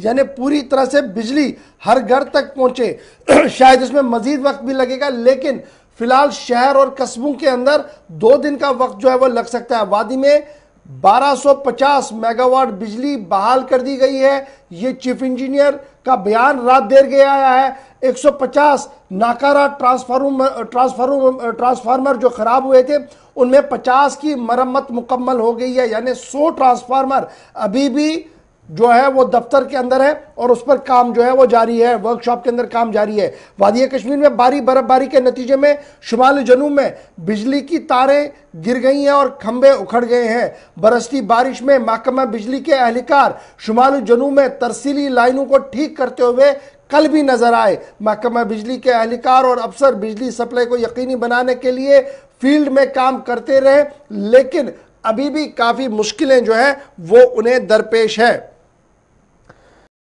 यानी पूरी तरह से बिजली हर घर तक पहुंचे शायद इसमें मजीद वक्त भी लगेगा लेकिन फिलहाल शहर और कस्बों के अंदर दो दिन का वक्त जो है वो लग सकता है वादी में 1250 मेगावाट बिजली बहाल कर दी गई है ये चीफ इंजीनियर का बयान रात देर गया आया है 150 नाकारा ट्रांसफार्मर ट्रांसफार्मर ट्रांसफार्मर जो ख़राब हुए थे उनमें 50 की मरम्मत मुकम्मल हो गई है यानी 100 ट्रांसफार्मर अभी भी जो है वो दफ्तर के अंदर है और उस पर काम जो है वो जारी है वर्कशॉप के अंदर काम जारी है वादिया कश्मीर में भारी बर्फबारी के नतीजे में शुमाल जनू में बिजली की तारें गिर गई हैं और खंभे उखड़ गए हैं बरसती बारिश में महकमा बिजली के एहलकार शुमाल जनू में तरसीली लाइनों को ठीक करते हुए कल भी नजर आए महकमा बिजली के एहलकार और अफसर बिजली सप्लाई को यकीनी बनाने के लिए फील्ड में काम करते रहे लेकिन अभी भी काफ़ी मुश्किलें जो हैं वो उन्हें दरपेश है